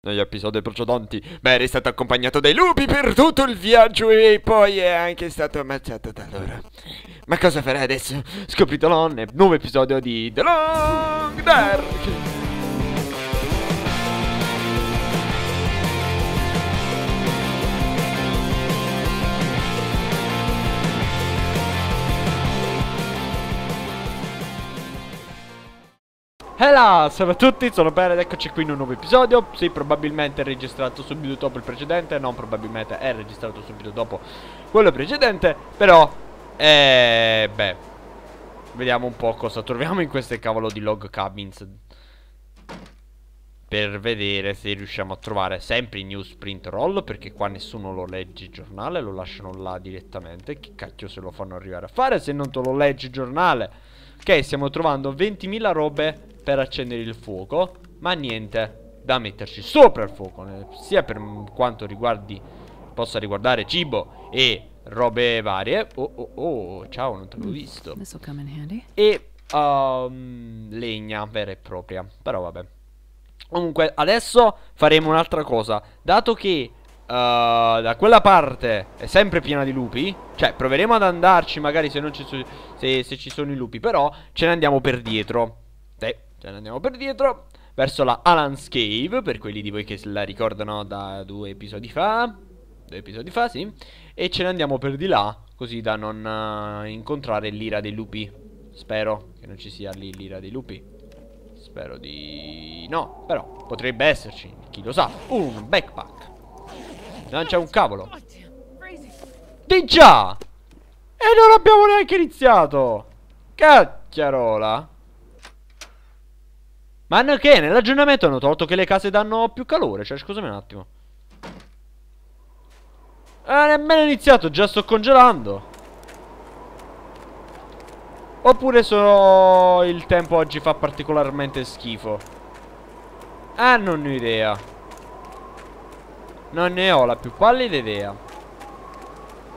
negli episodi precedenti, Barry è stato accompagnato dai lupi per tutto il viaggio e poi è anche stato ammazzato da loro. Ma cosa farà adesso? Scopritelo nel nuovo episodio di The Long Dark! Hello, salve a tutti, sono Per ed eccoci qui in un nuovo episodio Sì, probabilmente è registrato subito dopo il precedente Non, probabilmente è registrato subito dopo quello precedente Però, eh, beh Vediamo un po' cosa troviamo in queste cavolo di log cabins Per vedere se riusciamo a trovare sempre i news print roll Perché qua nessuno lo legge il giornale Lo lasciano là direttamente Che cacchio se lo fanno arrivare a fare se non te lo legge il giornale Ok, stiamo trovando 20.000 robe per accendere il fuoco Ma niente da metterci sopra il fuoco eh, Sia per quanto riguardi possa riguardare cibo e robe varie Oh oh oh ciao non te l'ho mm, visto E um, legna vera e propria Però vabbè Comunque adesso faremo un'altra cosa Dato che Uh, da quella parte è sempre piena di lupi. Cioè, proveremo ad andarci, magari se, ci, so se, se ci sono i lupi. Però ce ne andiamo per dietro. Cioè andiamo per dietro verso la Alan's Cave, per quelli di voi che la ricordano da due episodi fa. Due episodi fa, sì. E ce ne andiamo per di là, così da non uh, incontrare l'ira dei lupi. Spero che non ci sia lì l'ira dei lupi. Spero di... no, però potrebbe esserci, chi lo sa. Un backpack. Non c'è un cavolo. Di già! E non abbiamo neanche iniziato! Cacchiarola! Ma che nell'aggiornamento hanno tolto che le case danno più calore, cioè scusami un attimo. Ah, eh, nemmeno iniziato, già sto congelando. Oppure sono il tempo oggi fa particolarmente schifo. Ah, non ho idea. Non ne ho la più pallida idea.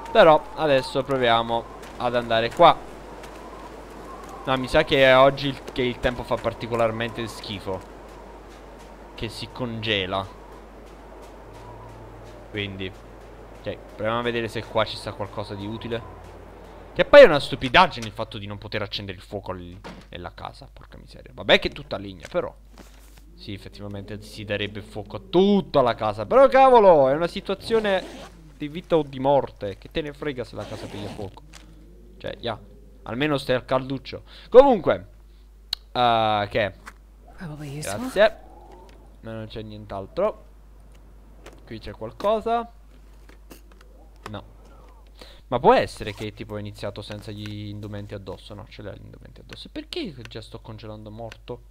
Però adesso proviamo ad andare qua. No, mi sa che è oggi il, che il tempo fa particolarmente schifo. Che si congela. Quindi. Ok, proviamo a vedere se qua ci sta qualcosa di utile. Che poi è una stupidaggine il fatto di non poter accendere il fuoco nella casa. Porca miseria. Vabbè che è tutta legna, però. Sì, effettivamente si darebbe fuoco a tutta la casa. Però cavolo, è una situazione di vita o di morte. Che te ne frega se la casa piglia fuoco. Cioè, ya. Yeah. Almeno stai al calduccio. Comunque. Uh, che? Ah, Grazie. Ma non c'è nient'altro. Qui c'è qualcosa. No. Ma può essere che tipo ho iniziato senza gli indumenti addosso? No, ce li gli indumenti addosso. Perché già sto congelando morto?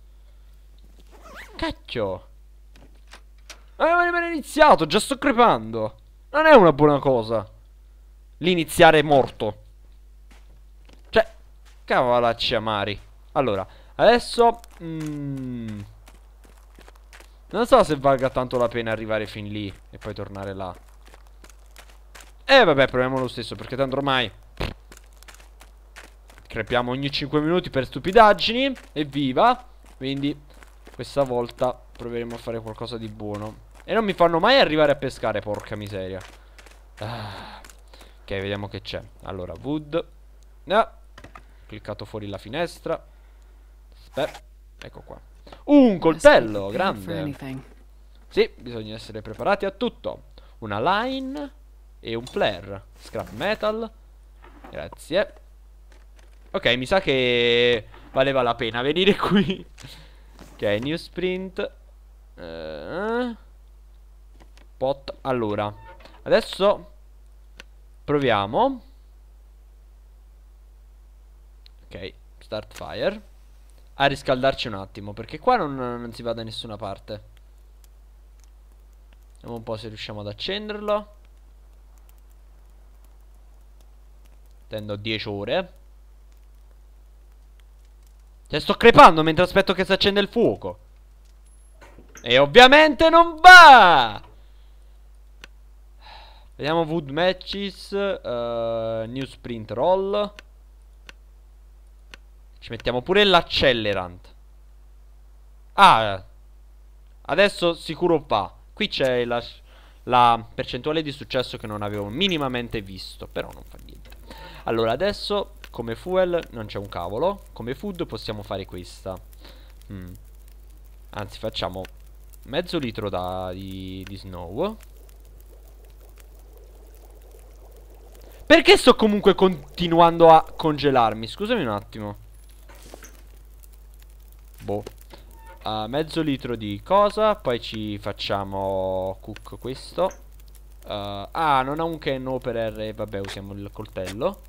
Cacchio. Non avevo nemmeno iniziato, già sto crepando. Non è una buona cosa. L'iniziare morto. Cavalacci amari Allora, adesso mm, Non so se valga tanto la pena arrivare fin lì E poi tornare là E vabbè, proviamo lo stesso Perché tanto ormai Crepiamo ogni 5 minuti per stupidaggini Evviva Quindi questa volta proveremo a fare qualcosa di buono E non mi fanno mai arrivare a pescare, porca miseria ah. Ok, vediamo che c'è Allora, wood No Cliccato fuori la finestra. Aspetta. Eh, ecco qua. Un coltello, grande. Sì, bisogna essere preparati a tutto. Una line e un flare. Scrap metal. Grazie. Ok, mi sa che valeva la pena venire qui. ok, new sprint. Uh, eh. pot. Allora, adesso proviamo. Ok, start fire. A riscaldarci un attimo, perché qua non, non si va da nessuna parte. Vediamo un po' se riusciamo ad accenderlo. Tendo 10 ore. Cioè sto crepando mentre aspetto che si accende il fuoco. E ovviamente non va! Vediamo Wood Matches, uh, New Sprint Roll. Ci mettiamo pure l'accelerant. Ah, adesso sicuro va. Qui c'è la, la, percentuale di successo che non avevo minimamente visto, però non fa niente. Allora, adesso come fuel non c'è un cavolo. Come food possiamo fare questa. Mm. Anzi, facciamo mezzo litro da, di, di snow. Perché sto comunque continuando a congelarmi? Scusami un attimo boh. Uh, mezzo litro di cosa, poi ci facciamo cook questo. Uh, ah, non ha un can per vabbè, usiamo il coltello.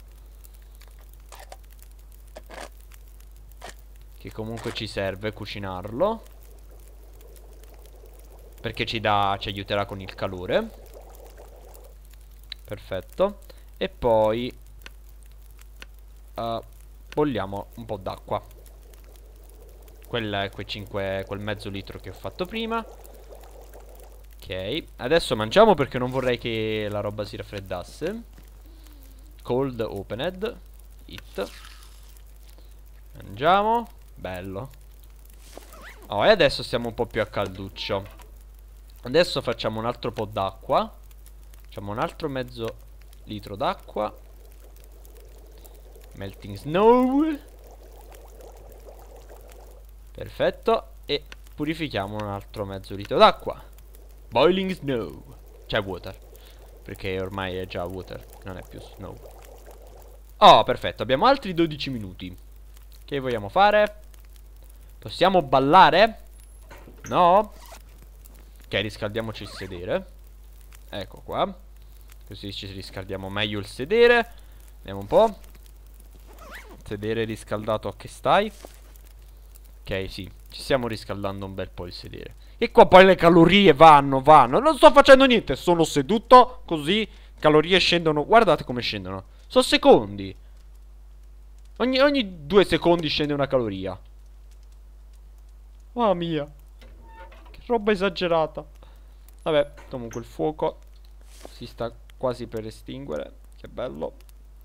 Che comunque ci serve cucinarlo. Perché ci, dà, ci aiuterà con il calore. Perfetto. E poi... Uh, bogliamo un po' d'acqua. Quel, quel, 5, quel mezzo litro che ho fatto prima Ok Adesso mangiamo perché non vorrei che la roba si raffreddasse Cold opened Hit Mangiamo Bello Oh e adesso siamo un po' più a calduccio Adesso facciamo un altro po' d'acqua Facciamo un altro mezzo litro d'acqua Melting snow Perfetto E purifichiamo un altro mezzo litro d'acqua Boiling snow Cioè water Perché ormai è già water Non è più snow Oh perfetto abbiamo altri 12 minuti Che vogliamo fare? Possiamo ballare? No? Ok riscaldiamoci il sedere Ecco qua Così ci riscaldiamo meglio il sedere Vediamo un po' Sedere riscaldato a che stai Ok, sì, ci stiamo riscaldando un bel po' il sedere. E qua poi le calorie vanno, vanno. Non sto facendo niente, sono seduto così, calorie scendono. Guardate come scendono. Sono secondi. Ogni, ogni due secondi scende una caloria. Mamma mia. Che roba esagerata. Vabbè, comunque il fuoco si sta quasi per estinguere. Che bello.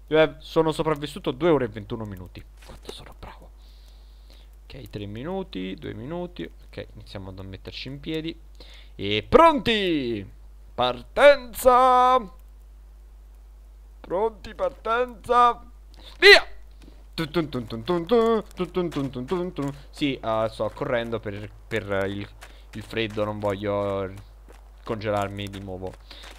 Io eh, sono sopravvissuto 2 ore e 21 minuti. Quanto sono bravo. 3 minuti 2 minuti ok iniziamo ad metterci in piedi e pronti partenza pronti partenza via sì, uh, sto correndo per, per il, il, freddo, non voglio congelarmi di nuovo.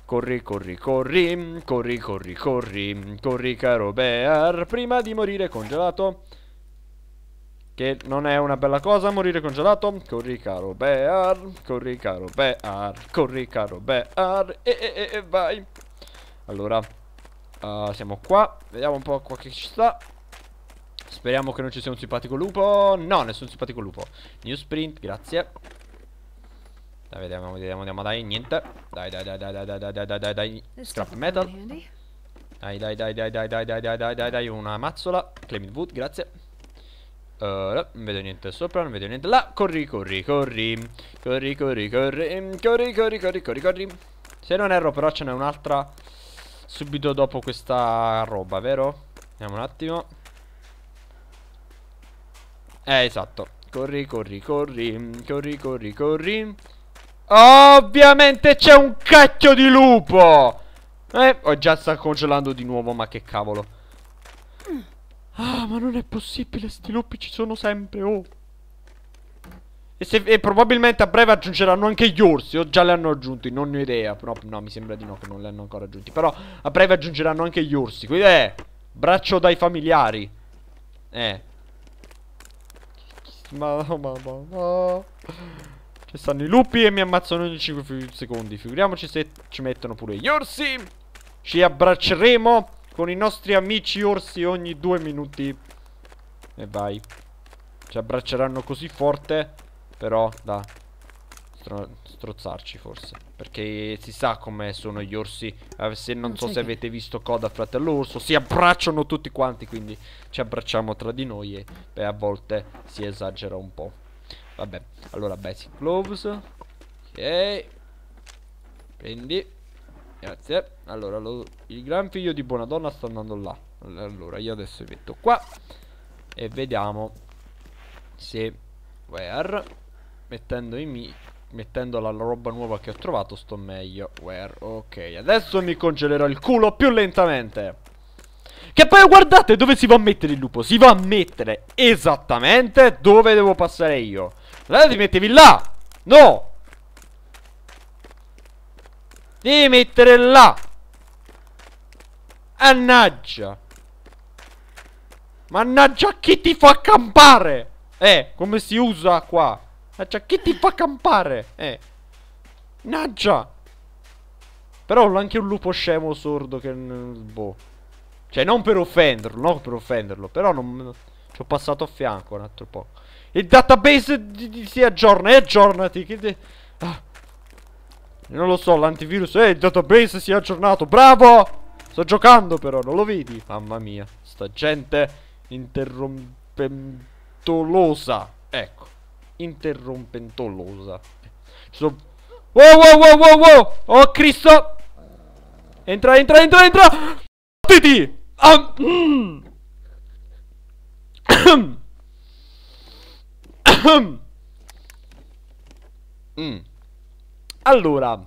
Corri, corri, corri, corri, corri, corri, corri caro Bear, prima di morire congelato. Che non è una bella cosa morire congelato. Corri caro Bear, corri caro Bear, corri caro Bear e, e, e, e vai. Allora, uh, siamo qua. Vediamo un po' qua che ci sta. Speriamo che non ci sia un simpatico lupo. No, nessun simpatico lupo. New sprint, grazie. Dai, vediamo, vediamo, andiamo, dai, niente. Dai, dai, dai, dai, dai, dai, dai, dai, dai, dai. Scrap metal. Dai, dai, dai, dai, dai, dai, dai, dai, dai, dai, dai, una mazzola. Claiming wood, grazie. Uh, non vedo niente sopra, non vedo niente là. Corri, corri, corri. Corri, corri, corri. Corri, corri, corri, corri, corri. Se non erro, però ce n'è un'altra subito dopo questa roba, vero? Andiamo un attimo. Eh, esatto. Corri, corri, corri. Corri, corri, corri. Ovviamente c'è un cacchio di lupo! Eh, ho già sta congelando di nuovo, ma che cavolo. Mm. Ah, ma non è possibile, sti lupi ci sono sempre, oh. E, se, e, probabilmente a breve aggiungeranno anche gli orsi, o già li hanno aggiunti, non ho idea. Però, no, mi sembra di no che non li hanno ancora aggiunti. Però a breve aggiungeranno anche gli orsi. Quindi, eh, braccio dai familiari. Eh. Ma, ma, ma, ma. Ci stanno i lupi e mi ammazzano ogni 5 secondi. Figuriamoci se ci mettono pure gli orsi. Ci abbracceremo con i nostri amici orsi ogni due minuti. E vai. Ci abbracceranno così forte, però da stro strozzarci forse. Perché si sa come sono gli orsi. Eh, se non, non so se avete visto Coda fratello orso, si abbracciano tutti quanti, quindi ci abbracciamo tra di noi e beh, a volte si esagera un po'. Vabbè, allora basic gloves. Ok. Prendi. Grazie. Allora, lo, il gran figlio di buona donna sta andando là. Allora, io adesso mi metto qua. E vediamo se where mettendo, mi, mettendo la roba nuova che ho trovato sto meglio where ok adesso mi congelerò il culo più lentamente che poi guardate dove si va a mettere il lupo si va a mettere esattamente dove devo passare io guardate mettevi là no Devi mettere là. Annaggia. Mannaggia chi ti fa campare. Eh, come si usa qua? Mannaggia chi ti fa campare. Eh. Naggia. Però ho anche un lupo scemo sordo che... Boh. Cioè, non per offenderlo, No per offenderlo. Però non... Ci ho passato a fianco un altro po'. Il database di, di, si aggiorna e eh, aggiornati. Che... De... Ah. Non lo so, l'antivirus... Ehi, il database si è aggiornato. Bravo! Sto giocando però, non lo vedi? Mamma mia, sta gente interrompentolosa. Ecco, interrompentolosa. Sono... Wow, wow, wow, wow, wow! Oh, Cristo! Entra, entra, entra, entra! Titi! Ah, mm. Allora,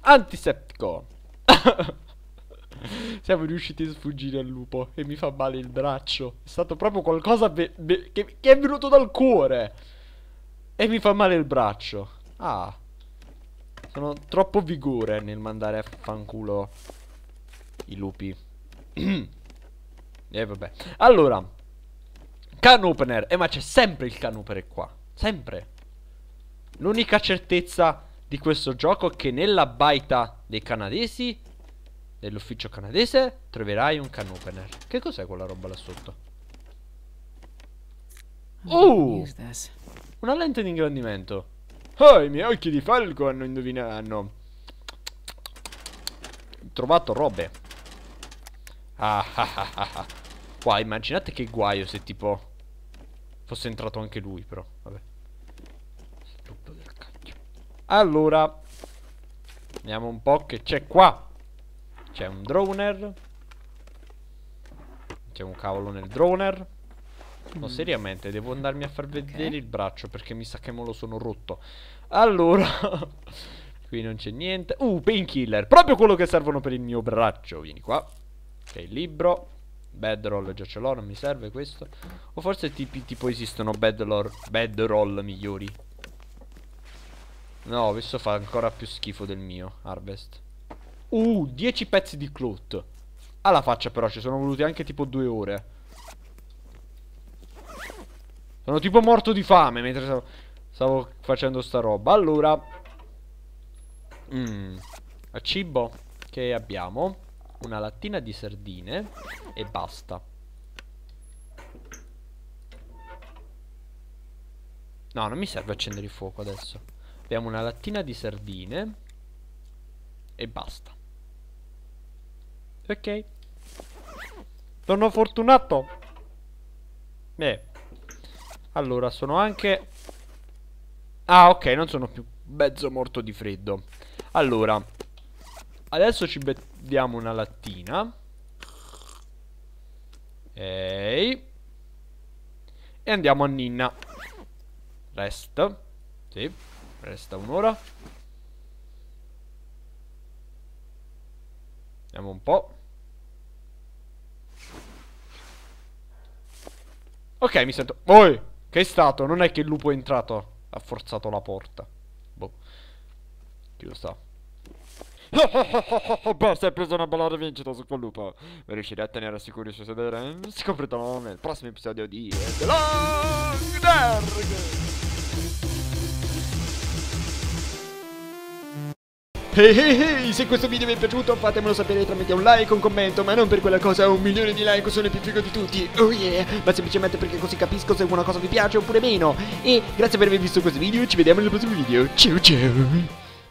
antiseptico. Siamo riusciti a sfuggire al lupo e mi fa male il braccio. È stato proprio qualcosa che, che è venuto dal cuore. E mi fa male il braccio. Ah. Sono troppo vigore nel mandare a fanculo i lupi. E eh, vabbè. Allora. Can opener. Eh ma c'è sempre il can opener qua. Sempre. L'unica certezza di questo gioco che nella baita dei canadesi, dell'ufficio canadese, troverai un can opener. Che cos'è quella roba là sotto? Oh! oh! Una lente di ingrandimento. Oh, i miei occhi di falco hanno indovinato... Hanno trovato robe. Ah, ah, ah, ah, ah. Qua immaginate che guaio se tipo fosse entrato anche lui però, vabbè. Allora, vediamo un po' che c'è qua. C'è un droner. C'è un cavolo nel droner. No, mm. seriamente, devo andarmi a far vedere okay. il braccio perché mi sa che me lo sono rotto. Allora, qui non c'è niente. Uh, painkiller, proprio quello che servono per il mio braccio. Vieni qua. Ok, libro. Bedroll già ce l'ho, non mi serve questo. O forse tipi, tipo esistono bedroll, bedroll migliori. No, questo fa ancora più schifo del mio, Harvest. Uh, 10 pezzi di clout. Alla faccia però, ci sono voluti anche tipo due ore. Sono tipo morto di fame mentre stavo, stavo facendo sta roba. Allora. Mm, a cibo che abbiamo. Una lattina di sardine. E basta. No, non mi serve accendere il fuoco adesso abbiamo una lattina di sardine e basta ok sono fortunato beh allora sono anche ah ok non sono più mezzo morto di freddo allora adesso ci vediamo una lattina Ehi E andiamo a Ninna Rest Sì Resta un'ora. Vediamo un po'. Ok, mi sento... Oi! Oh, che è stato? Non è che il lupo è entrato. Ha forzato la porta. Boh. Chi Chiudo sta. Basta, hai preso una bella vincita su quel lupo. Ma riuscirei a tenere sicuri il suo sedere? Eh? Si completano nel prossimo episodio di The Long Dark! Ehi hey, hey, hey, se questo video vi è piaciuto fatemelo sapere tramite un like, un commento, ma non per quella cosa, un milione di like sono il più figo di tutti, oh yeah, ma semplicemente perché così capisco se una cosa vi piace oppure meno. E grazie per aver visto questo video, ci vediamo nel prossimo video, ciao ciao!